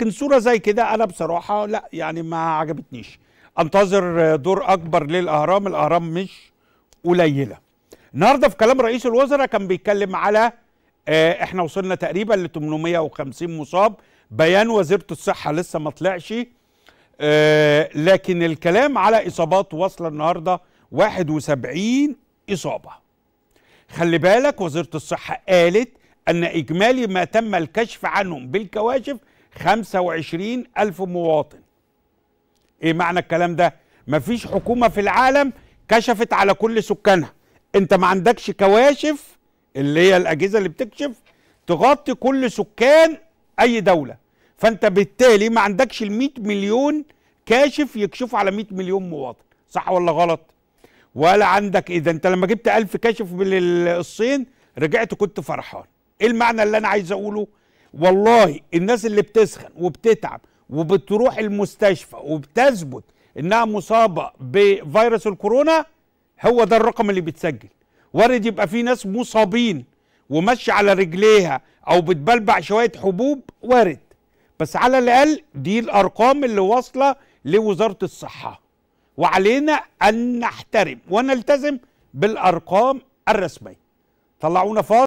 لكن صورة زي كده أنا بصراحة لا يعني ما عجبتنيش أنتظر دور أكبر للأهرام الأهرام مش قليلة النهاردة في كلام رئيس الوزراء كان بيتكلم على آه، إحنا وصلنا تقريبا ل 850 مصاب بيان وزيرة الصحة لسه ما طلعش آه، لكن الكلام على إصابات واصلة النهاردة 71 إصابة خلي بالك وزيرة الصحة قالت أن إجمالي ما تم الكشف عنهم بالكواشف 25 ألف مواطن إيه معنى الكلام ده؟ مفيش حكومة في العالم كشفت على كل سكانها أنت ما عندكش كواشف اللي هي الأجهزة اللي بتكشف تغطي كل سكان أي دولة فأنت بالتالي ما عندكش ال 100 مليون كاشف يكشفوا على 100 مليون مواطن صح ولا غلط؟ ولا عندك إذا إيه أنت لما جبت 1000 كاشف من الصين رجعت كنت فرحان إيه المعنى اللي أنا عايز أقوله؟ والله الناس اللي بتسخن وبتتعب وبتروح المستشفى وبتثبت انها مصابه بفيروس الكورونا هو ده الرقم اللي بيتسجل وارد يبقى في ناس مصابين وماشيه على رجليها او بتبلبع شويه حبوب وارد بس على الاقل دي الارقام اللي واصله لوزاره الصحه وعلينا ان نحترم ونلتزم بالارقام الرسميه طلعونا فاضي